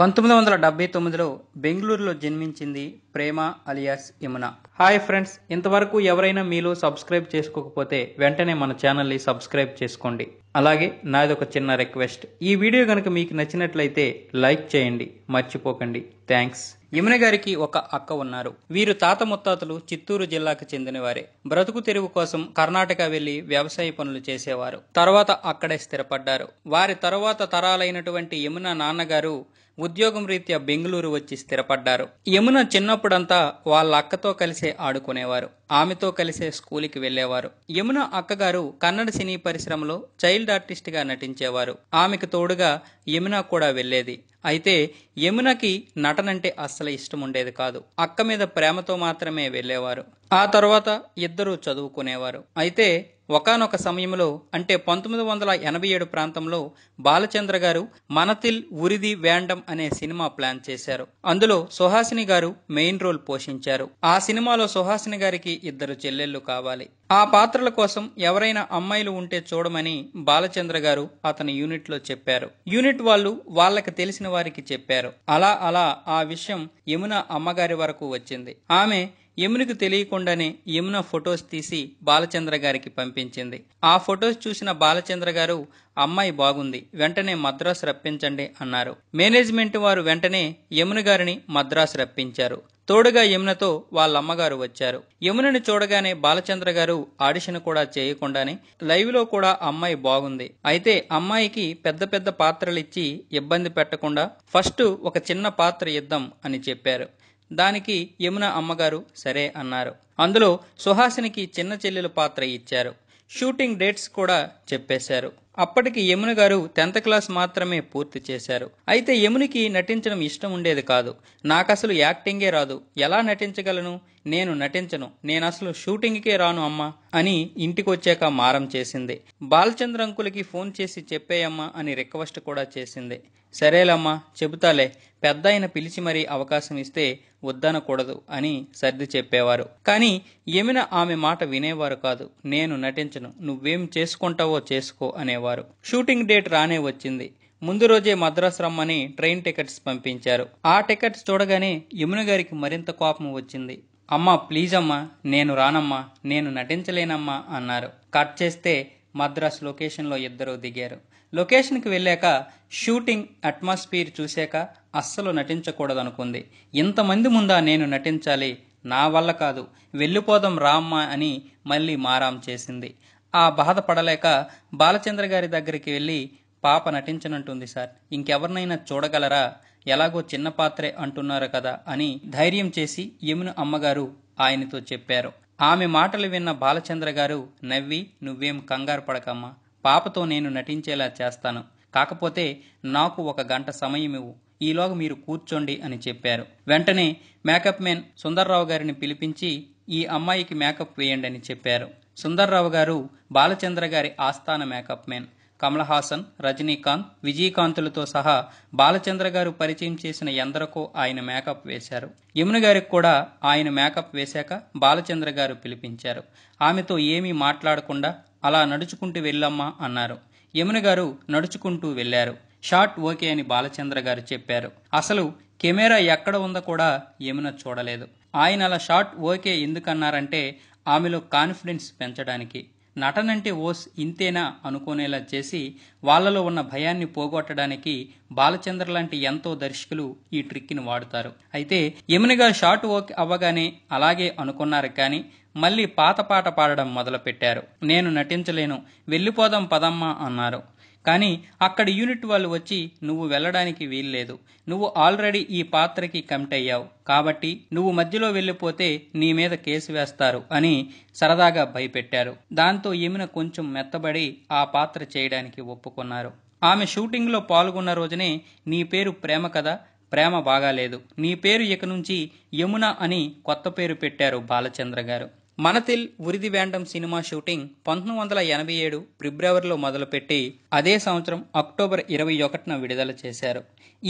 పంతొమ్మిది వందల డెబ్బై తొమ్మిదిలో బెంగళూరులో జన్మించింది Prema alias Yamuna hi friends ఇంతవరకు ఎవరైనా మీలో సబ్స్క్రైబ్ చేసుకోకపోతే వెంటనే మన ఛానల్ని సబ్స్క్రైబ్ చేసుకోండి అలాగే నాది ఒక చిన్న రిక్వెస్ట్ ఈ వీడియో కనుక మీకు నచ్చినట్లయితే లైక్ చేయండి మర్చిపోకండి థ్యాంక్స్ యమున గారికి ఒక అక్క ఉన్నారు వీరు తాత ముత్తాతలు చిత్తూరు జిల్లాకు చెందినవారే బ్రతుకు తెరువు కోసం కర్ణాటక వెళ్లి వ్యవసాయ పనులు చేసేవారు తర్వాత అక్కడే స్థిరపడ్డారు వారి తరువాత తరాలైనటువంటి యమున నాన్నగారు ఉద్యోగం రీత్యా బెంగళూరు వచ్చి స్థిరపడ్డారు యమున చిన్నప్పుడంతా వాళ్ళ అక్కతో కలిసే ఆడుకునేవారు ఆమెతో కలిసే స్కూల్కి వెళ్లేవారు యమున అక్కగారు కన్నడ సినీ పరిశ్రమలో చైల్డ్ ఆర్టిస్ట్గా నటించేవారు ఆమెకు తోడుగా యమున కూడా వెళ్లేది అయితే యమునకి నటనంటే అస్సలు ఇష్టం ఉండేది కాదు అక్క మీద ప్రేమతో మాత్రమే వెళ్లేవారు ఆ తర్వాత ఇద్దరూ చదువుకునేవారు అయితే ఒకనొక సమయంలో అంటే పంతొమ్మిది వందల ఎనభై ఏడు ప్రాంతంలో బాలచంద్ర గారు మనతిల్ ఉరిది వ్యాండం అనే సినిమా ప్లాన్ చేశారు అందులో సుహాసిని గారు మెయిన్ రోల్ పోషించారు ఆ సినిమాలో సుహాసిని గారికి ఇద్దరు చెల్లెళ్లు కావాలి ఆ పాత్రల కోసం ఎవరైనా అమ్మాయిలు ఉంటే చూడమని బాలచంద్ర గారు అతని యూనిట్లో చెప్పారు యూనిట్ వాళ్ళు వాళ్ళకి తెలిసిన వారికి చెప్పారు అలా అలా ఆ విషయం యమున అమ్మగారి వరకు వచ్చింది ఆమె యమునికి తెలియకుండానే యమున ఫొటోస్ తీసి బాలచంద్ర గారికి పంపించింది ఆ ఫొటోస్ చూసిన బాలచంద్ర గారు అమ్మాయి బాగుంది వెంటనే మద్రాసు రప్పించండి అన్నారు మేనేజ్మెంట్ వారు వెంటనే యమున గారిని మద్రాసు రప్పించారు తోడుగా యమునతో వాళ్ళమ్మగారు వచ్చారు యమునని చూడగానే బాలచంద్ర గారు ఆడిషన్ కూడా చేయకుండానే లైవ్లో కూడా అమ్మాయి బాగుంది అయితే అమ్మాయికి పెద్ద పెద్ద పాత్రలు ఇచ్చి ఇబ్బంది పెట్టకుండా ఫస్ట్ ఒక చిన్న పాత్ర ఇద్దాం అని చెప్పారు దానికి యమున అమ్మగారు సరే అన్నారు అందులో సుహాసినికి చిన్న చెల్లెలు పాత్ర ఇచ్చారు షూటింగ్ డేట్స్ కూడా చెప్పేశారు అప్పటికి యమున గారు టెన్త్ క్లాస్ మాత్రమే పూర్తి చేశారు అయితే యమునికి నటించడం ఇష్టం ఉండేది కాదు నాకసలు యాక్టింగే రాదు ఎలా నటించగలను నేను నటించను నేను అసలు షూటింగ్కే రాను అమ్మా అని ఇంటికొచ్చాక మారం చేసింది బాలచంద్ర అంకులకి ఫోన్ చేసి చెప్పేయమ్మా అని రిక్వెస్ట్ కూడా చేసింది సరేలమ్మా చెబుతాలే పెద్ద ఆయన పిలిచి మరీ అవకాశం ఇస్తే వద్దనకూడదు అని సర్ది చెప్పేవారు కానీ ఏమిన ఆమె మాట వినేవారు కాదు నేను నటించను నువ్వేం చేసుకుంటావో చేసుకో అనేవారు షూటింగ్ డేట్ రానే వచ్చింది ముందు రోజే మద్రాసు రమ్మని ట్రైన్ టికెట్స్ పంపించారు ఆ టికెట్స్ చూడగానే యమున గారికి మరింత కోపం వచ్చింది అమ్మా ప్లీజ్ అమ్మా నేను రానమ్మా నేను నటించలేనమ్మా అన్నారు కట్ చేస్తే మద్రాస్ లొకేషన్లో ఇద్దరు దిగారు లొకేషన్కి వెళ్ళాక షూటింగ్ అట్మాస్ఫియర్ చూశాక అస్సలు నటించకూడదనుకుంది ఇంతమంది ముందా నేను నటించాలి నా వల్ల కాదు వెళ్ళిపోదాం రామ్మా అని మళ్ళీ మారాం చేసింది ఆ బాధపడలేక బాలచంద్ర గారి దగ్గరికి వెళ్ళి పాప నటించనంటుంది సార్ ఇంకెవరినైనా చూడగలరా ఎలాగో చిన్న పాత్రే అంటున్నారు కదా అని ధైర్యం చేసి యమున అమ్మగారు ఆయనతో చెప్పారు ఆమె మాటలు విన్న బాలచంద్ర గారు నవ్వి నువ్వేం కంగారు పడకమ్మా పాపతో నేను నటించేలా చేస్తాను కాకపోతే నాకు ఒక గంట సమయం ఇవ్వు ఈలోగా మీరు కూర్చోండి అని చెప్పారు వెంటనే మేకప్ మ్యాన్ సుందర్రావు గారిని పిలిపించి ఈ అమ్మాయికి మేకప్ వేయండి అని చెప్పారు సుందర్రావు గారు బాలచంద్ర గారి ఆస్థాన మేకప్ మ్యాన్ కమల్ హాసన్ రజనీకాంత్ విజయకాంతులతో సహా బాలచంద్ర గారు పరిచయం చేసిన ఎందరికో ఆయన మేకప్ వేశారు యమున గారికి కూడా ఆయన మేకప్ వేశాక బాలచంద్ర గారు పిలిపించారు ఆమెతో ఏమీ మాట్లాడకుండా అలా నడుచుకుంటూ వెళ్ళమ్మా అన్నారు యమున గారు నడుచుకుంటూ వెళ్లారు షాట్ ఓకే అని బాలచంద్ర గారు చెప్పారు అసలు కెమెరా ఎక్కడ ఉందో కూడా యమున చూడలేదు ఆయన అలా షాట్ ఓకే ఎందుకన్నారంటే ఆమెలో కాన్ఫిడెన్స్ పెంచడానికి నటనంటే ఓస్ ఇంతేనా అనుకునేలా చేసి వాళ్లలో ఉన్న భయాన్ని పోగొట్టడానికి బాలచంద్ర లాంటి ఎంతో దర్శకులు ఈ ట్రిక్ని వాడుతారు అయితే యమునిగా షార్ట్ ఓక్ అవ్వగానే అలాగే అనుకున్నారు కానీ మళ్ళీ పాత పాట పాడడం మొదలుపెట్టారు నేను నటించలేను వెళ్ళిపోదాం పదమ్మా అన్నారు కానీ అక్కడ యూనిట్ వాళ్ళు వచ్చి నువ్వు వెళ్ళడానికి వీల్లేదు నువ్వు ఆల్రెడీ ఈ పాత్రకి కమిట్ అయ్యావు కాబట్టి నువ్వు మధ్యలో వెళ్ళిపోతే నీ మీద కేసు వేస్తారు అని సరదాగా భయపెట్టారు దాంతో ఈమెను కొంచెం మెత్తబడి ఆ పాత్ర చేయడానికి ఒప్పుకున్నారు ఆమె షూటింగ్లో పాల్గొన్న రోజునే నీ పేరు ప్రేమ కదా ప్రేమ బాగాలేదు నీ పేరు ఇక నుంచి యమున అని కొత్త పేరు పెట్టారు బాలచంద్ర గారు మనతిల్ ఉరిది వ్యాండం సినిమా షూటింగ్ పంతొమ్మిది వందల ఎనభై ఏడు ఫిబ్రవరిలో మొదలుపెట్టి అదే సంవత్సరం అక్టోబర్ ఇరవై ఒకటిన విడుదల చేశారు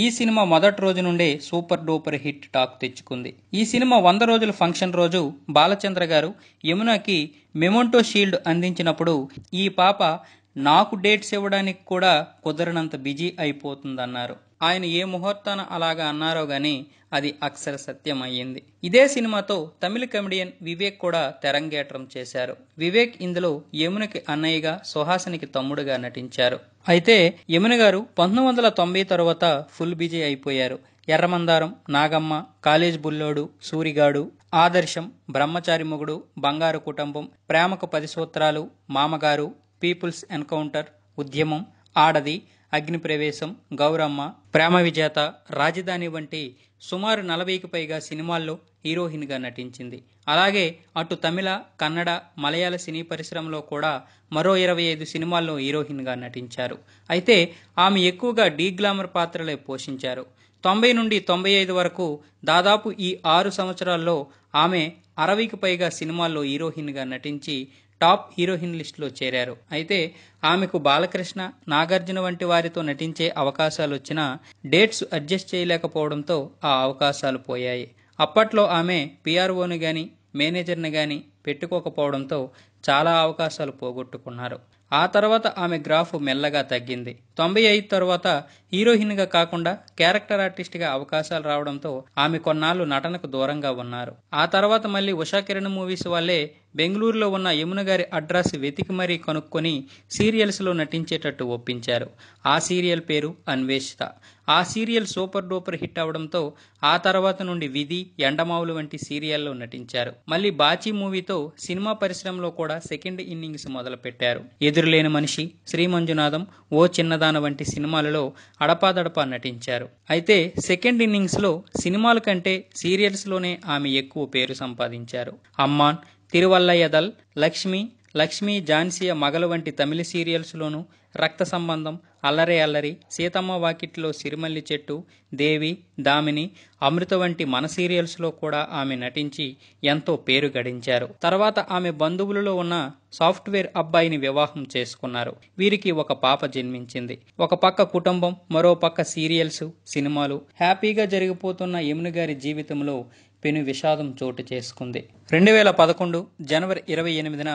ఈ సినిమా మొదటి రోజు నుండే సూపర్ డూపర్ హిట్ టాక్ తెచ్చుకుంది ఈ సినిమా వంద రోజుల ఫంక్షన్ రోజు బాలచంద్ర గారు యమునాకి మెమోంటో షీల్డ్ అందించినప్పుడు ఈ పాప నాకు డేట్స్ ఇవ్వడానికి కూడా కుదరనంత బిజీ అయిపోతుందన్నారు ఆయన ఏ ముహూర్తాన అలాగా అన్నారో గాని అది అక్షర సత్యం అయ్యింది ఇదే సినిమాతో తమిళ కమెడియన్ వివేక్ కూడా తెరంగేట్రం చేశారు వివేక్ ఇందులో యమునకి అన్నయ్యగా సుహాసినికి తమ్ముడుగా నటించారు అయితే యమున గారు పంతొమ్మిది వందల తొంభై తర్వాత ఫుల్ బిజీ అయిపోయారు ఎర్రమందారం నాగమ్మ కాలేజ్ బుల్లోడు సూరిగాడు ఆదర్శం బ్రహ్మచారి మొగుడు బంగారు కుటుంబం ప్రేమకు పది సూత్రాలు మామగారు పీపుల్స్ ఎన్కౌంటర్ ఉద్యమం ఆడది అగ్నిప్రవేశం గౌరమ్మ ప్రేమ విజేత రాజధాని వంటి సుమారు నలభైకి పైగా సినిమాల్లో హీరోయిన్గా నటించింది అలాగే అటు తమిళ కన్నడ మలయాళ సినీ పరిశ్రమలో కూడా మరో ఇరవై ఐదు సినిమాల్లో హీరోయిన్గా నటించారు అయితే ఆమె ఎక్కువగా డీగ్లామర్ పాత్రలే పోషించారు తొంభై నుండి తొంభై ఐదు వరకు దాదాపు ఈ ఆరు సంవత్సరాల్లో ఆమె అరవైకి పైగా సినిమాల్లో హీరోయిన్గా నటించి టాప్ హీరోయిన్ లిస్టులో చేరారు అయితే ఆమెకు బాలకృష్ణ నాగార్జున వంటి వారితో నటించే అవకాశాలు వచ్చినా డేట్స్ అడ్జస్ట్ చేయలేకపోవడంతో ఆ అవకాశాలు పోయాయి అప్పట్లో ఆమె పిఆర్ఓను కానీ మేనేజర్ని కానీ పెట్టుకోకపోవడంతో చాలా అవకాశాలు పోగొట్టుకున్నారు ఆ తర్వాత ఆమె గ్రాఫ్ మెల్లగా తగ్గింది తొంభై ఐదు తర్వాత హీరోయిన్గా కాకుండా క్యారెక్టర్ ఆర్టిస్ట్గా అవకాశాలు రావడంతో ఆమె కొన్నాళ్ళు నటనకు దూరంగా ఉన్నారు ఆ తర్వాత మళ్ళీ ఉషా కిరణ్ మూవీస్ వాళ్ళే బెంగళూరులో ఉన్న యమున గారి అడ్రస్ వెతికి మరీ కనుక్కొని సీరియల్స్లో నటించేటట్టు ఒప్పించారు ఆ సీరియల్ పేరు అన్వేషిత ఆ సీరియల్ సూపర్ డూపర్ హిట్ అవడంతో ఆ తర్వాత నుండి విధి ఎండమావులు వంటి సీరియల్లో నటించారు మళ్ళీ బాచీ మూవీతో సినిమా పరిశ్రమలో కూడా సెకండ్ ఇన్నింగ్స్ మొదలుపెట్టారు ఎదురులేని మనిషి శ్రీ మంజునాథం ఓ చిన్నదాన వంటి సినిమాలలో అడపాదడపా నటించారు అయితే సెకండ్ ఇన్నింగ్స్లో సినిమాల కంటే సీరియల్స్లోనే ఆమె ఎక్కువ పేరు సంపాదించారు అమ్మాన్ తిరువల్లయ్యదల్ లక్ష్మి లక్ష్మి జాన్సీయ మగలు వంటి తమిళ సీరియల్స్లోనూ రక్త సంబంధం అల్లరే అల్లరి సీతమ్మ వాకిట్లో సిరిమల్లి చెట్టు దేవి దామిని అమృత వంటి మన సీరియల్స్లో కూడా ఆమె నటించి ఎంతో పేరు గడించారు తర్వాత ఆమె బంధువులలో ఉన్న సాఫ్ట్వేర్ అబ్బాయిని వివాహం చేసుకున్నారు వీరికి ఒక పాప జన్మించింది ఒక పక్క కుటుంబం మరో పక్క సీరియల్స్ సినిమాలు హ్యాపీగా జరిగిపోతున్న యమున గారి జీవితంలో పెను విషాదం చోటు చేసుకుంది రెండు వేల పదకొండు జనవరి ఇరవై ఎనిమిదిన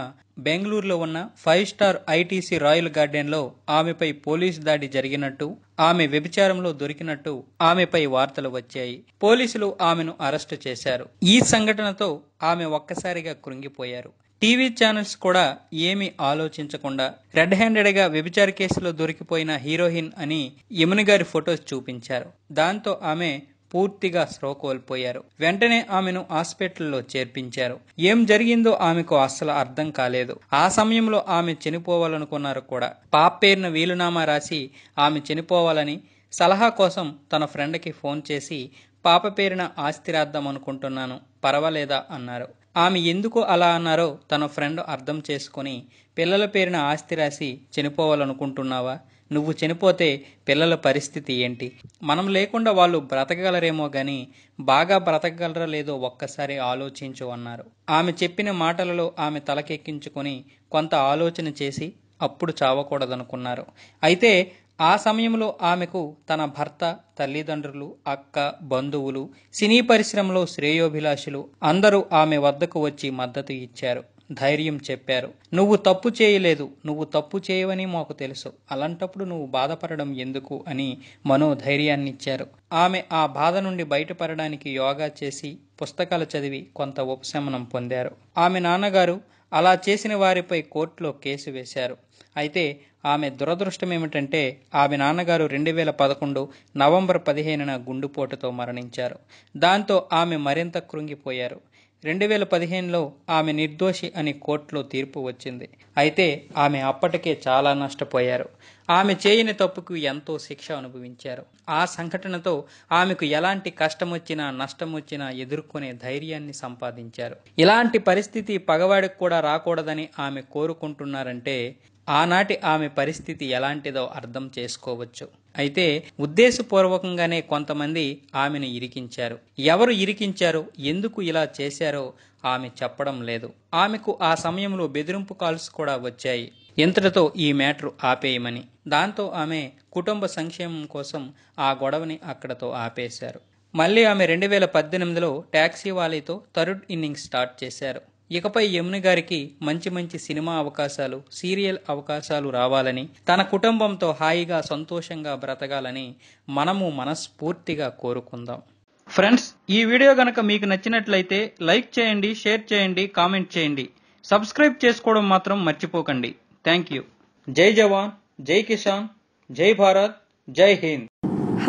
బెంగళూరులో ఉన్న ఫైవ్ స్టార్ ఐటీసీ రాయల్ గార్డెన్లో ఆమెపై పోలీసు దాడి జరిగినట్టు ఆమె వ్యభిచారంలో దొరికినట్టు ఆమెపై వార్తలు వచ్చాయి పోలీసులు ఆమెను అరెస్టు చేశారు ఈ సంఘటనతో ఆమె ఒక్కసారిగా కృంగిపోయారు టీవీ ఛానల్స్ కూడా ఏమీ ఆలోచించకుండా రెడ్ హ్యాండెడ్గా వ్యభిచార కేసులో దొరికిపోయిన హీరోయిన్ అని యముని గారి ఫొటోస్ చూపించారు దాంతో ఆమె పూర్తిగా స్ట్రోక్ కోల్పోయారు వెంటనే ఆమెను హాస్పిటల్లో చేర్పించారు ఏం జరిగిందో ఆమెకు అస్సలు అర్థం కాలేదు ఆ సమయంలో ఆమె చనిపోవాలనుకున్నారు కూడా పాప పేరున వీలునామా రాసి ఆమె చనిపోవాలని సలహా కోసం తన ఫ్రెండ్కి ఫోన్ చేసి పాప పేరున ఆస్తి రాద్దాం అనుకుంటున్నాను పర్వాలేదా అన్నారు ఆమె ఎందుకు అలా అన్నారో తన ఫ్రెండ్ అర్థం చేసుకుని పిల్లల పేరున ఆస్తి రాసి చనిపోవాలనుకుంటున్నావా నువ్వు చనిపోతే పిల్లల పరిస్థితి ఏంటి మనం లేకుండా వాళ్ళు బ్రతకగలరేమో కానీ బాగా బ్రతకగలరా లేదో ఒక్కసారి ఆలోచించు అన్నారు ఆమె చెప్పిన మాటలలో ఆమె తలకెక్కించుకొని కొంత ఆలోచన చేసి అప్పుడు చావకూడదనుకున్నారు అయితే ఆ సమయంలో ఆమెకు తన భర్త తల్లిదండ్రులు అక్క బంధువులు సినీ పరిశ్రమలో శ్రేయోభిలాషులు అందరూ ఆమె వద్దకు వచ్చి మద్దతు ఇచ్చారు ధైర్యం చెప్పారు నువ్వు తప్పు చేయలేదు నువ్వు తప్పు చేయవని మాకు తెలుసు అలాంటప్పుడు నువ్వు బాధపడడం ఎందుకు అని మనో ఇచ్చారు ఆమె ఆ బాధ నుండి బయటపడడానికి యోగా చేసి పుస్తకాలు చదివి కొంత ఉపశమనం పొందారు ఆమె నాన్నగారు అలా చేసిన వారిపై కోర్టులో కేసు వేశారు అయితే ఆమె దురదృష్టం ఏమిటంటే ఆమె నాన్నగారు రెండు వేల పదకొండు నవంబర్ పదిహేనున గుండుపోటుతో మరణించారు దాంతో ఆమె మరింత కృంగిపోయారు రెండు వేల పదిహేనులో ఆమె నిర్దోషి అని కోర్టులో తీర్పు వచ్చింది అయితే ఆమె అప్పటికే చాలా నష్టపోయారు ఆమె చేయని తప్పుకు ఎంతో శిక్ష అనుభవించారు ఆ సంఘటనతో ఆమెకు ఎలాంటి కష్టం వచ్చినా నష్టం వచ్చినా ఎదుర్కొనే ధైర్యాన్ని సంపాదించారు ఇలాంటి పరిస్థితి పగవాడికి కూడా రాకూడదని ఆమె కోరుకుంటున్నారంటే ఆనాటి ఆమె పరిస్థితి ఎలాంటిదో అర్థం చేసుకోవచ్చు అయితే ఉద్దేశపూర్వకంగానే కొంతమంది ఆమెను ఇరికించారు ఎవరు ఇరికించారో ఎందుకు ఇలా చేశారో ఆమె చెప్పడం లేదు ఆమెకు ఆ సమయంలో బెదిరింపు కాల్స్ కూడా వచ్చాయి ఇంతటితో ఈ మ్యాటర్ ఆపేయమని దాంతో ఆమె కుటుంబ సంక్షేమం కోసం ఆ గొడవని అక్కడతో ఆపేశారు మళ్ళీ ఆమె రెండు వేల పద్దెనిమిదిలో ట్యాక్సీ వాలీతో థర్డ్ ఇన్నింగ్స్ స్టార్ట్ చేశారు ఇకపై యముని గారికి మంచి మంచి సినిమా అవకాశాలు సీరియల్ అవకాశాలు రావాలని తన కుటుంబంతో హాయిగా సంతోషంగా బ్రతకాలని మనము మనస్ఫూర్తిగా కోరుకుందాం ఫ్రెండ్స్ ఈ వీడియో గనక మీకు నచ్చినట్లయితే లైక్ చేయండి షేర్ చేయండి కామెంట్ చేయండి సబ్స్క్రైబ్ చేసుకోవడం మాత్రం మర్చిపోకండి థ్యాంక్ యూ జై జవాన్ జై కిసాన్ జై భారత్ జై హింద్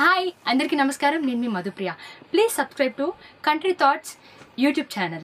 హాయ్ అందరికీ నమస్కారం నేను మీ Madhupriya please subscribe to country thoughts YouTube channel